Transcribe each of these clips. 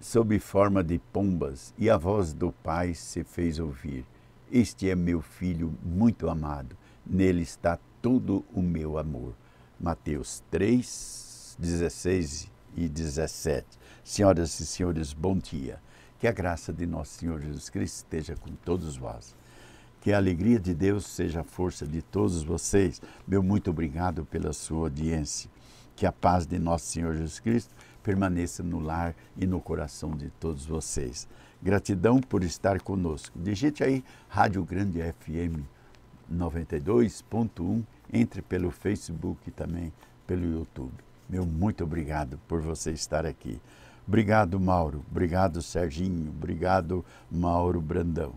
sob forma de pombas, e a voz do Pai se fez ouvir. Este é meu filho muito amado, nele está todo o meu amor. Mateus 3, 16 e 17. Senhoras e senhores, bom dia. Que a graça de nosso Senhor Jesus Cristo esteja com todos vós. Que a alegria de Deus seja a força de todos vocês. Meu muito obrigado pela sua audiência. Que a paz de nosso Senhor Jesus Cristo permaneça no lar e no coração de todos vocês. Gratidão por estar conosco. Digite aí Rádio Grande FM 92.1, entre pelo Facebook e também pelo YouTube. Meu muito obrigado por você estar aqui. Obrigado, Mauro. Obrigado, Serginho. Obrigado, Mauro Brandão.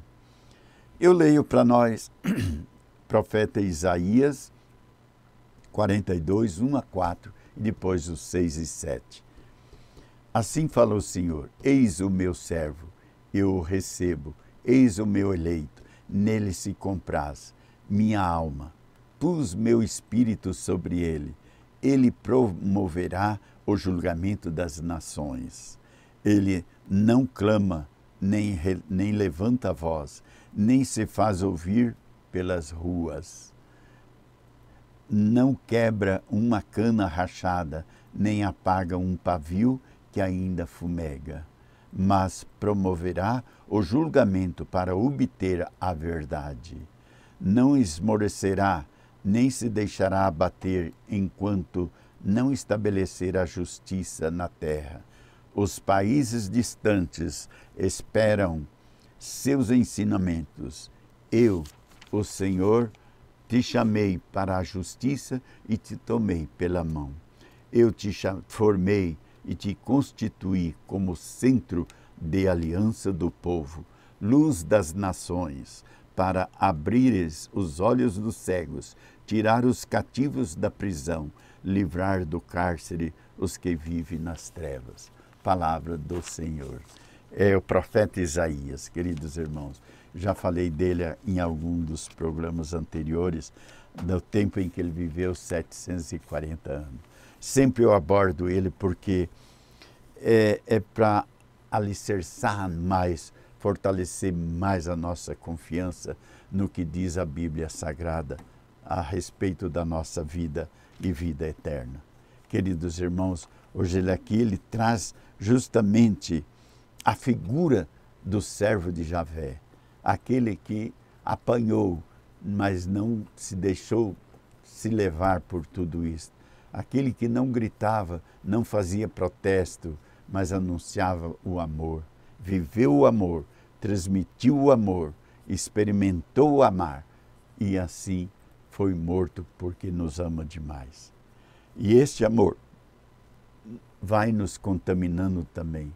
Eu leio para nós profeta Isaías 42, 1 a 4 e depois os 6 e 7. Assim fala o Senhor: Eis o meu servo, eu o recebo, eis o meu eleito, nele se compraz minha alma. Pus meu espírito sobre ele, ele promoverá o julgamento das nações. Ele não clama, nem, nem levanta a voz, nem se faz ouvir pelas ruas. Não quebra uma cana rachada, nem apaga um pavio que ainda fumega, mas promoverá o julgamento para obter a verdade. Não esmorecerá, nem se deixará abater enquanto não estabelecer a justiça na terra. Os países distantes esperam seus ensinamentos. Eu, o Senhor, te chamei para a justiça e te tomei pela mão. Eu te formei e te constituir como centro de aliança do povo, luz das nações, para abrires os olhos dos cegos, tirar os cativos da prisão, livrar do cárcere os que vivem nas trevas. Palavra do Senhor. É o profeta Isaías, queridos irmãos. Já falei dele em algum dos programas anteriores do tempo em que ele viveu 740 anos. Sempre eu abordo ele porque é, é para alicerçar mais, fortalecer mais a nossa confiança no que diz a Bíblia Sagrada a respeito da nossa vida e vida eterna. Queridos irmãos, hoje ele aqui ele traz justamente a figura do servo de Javé, aquele que apanhou, mas não se deixou se levar por tudo isso. Aquele que não gritava, não fazia protesto, mas anunciava o amor, viveu o amor, transmitiu o amor, experimentou o amar e assim foi morto porque nos ama demais. E este amor vai nos contaminando também.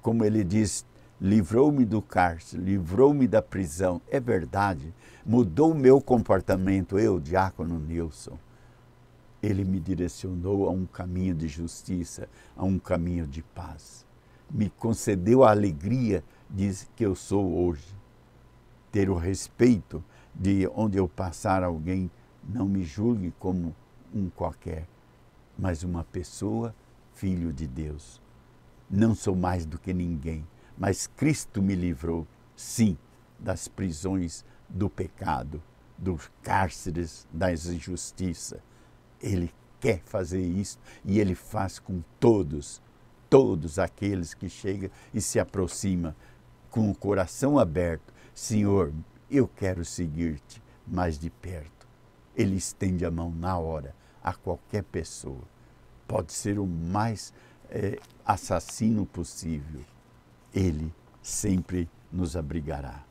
Como ele diz, livrou-me do cárcere, livrou-me da prisão. É verdade, mudou o meu comportamento, eu, diácono Nilson. Ele me direcionou a um caminho de justiça, a um caminho de paz. Me concedeu a alegria de que eu sou hoje. Ter o respeito de onde eu passar alguém, não me julgue como um qualquer, mas uma pessoa, filho de Deus. Não sou mais do que ninguém mas Cristo me livrou, sim, das prisões do pecado, dos cárceres, das injustiças. Ele quer fazer isso e ele faz com todos, todos aqueles que chegam e se aproximam com o coração aberto. Senhor, eu quero seguir-te mais de perto. Ele estende a mão na hora a qualquer pessoa. Pode ser o mais é, assassino possível, ele sempre nos abrigará.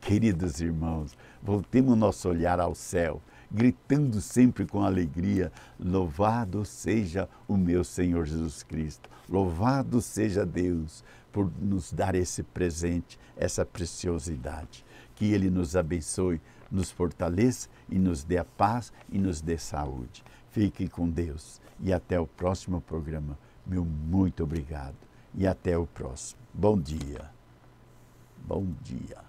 Queridos irmãos, voltemos nosso olhar ao céu, gritando sempre com alegria: Louvado seja o meu Senhor Jesus Cristo, louvado seja Deus por nos dar esse presente, essa preciosidade. Que Ele nos abençoe, nos fortaleça e nos dê a paz e nos dê saúde. Fique com Deus e até o próximo programa. Meu muito obrigado e até o próximo. Bom dia. Bom dia.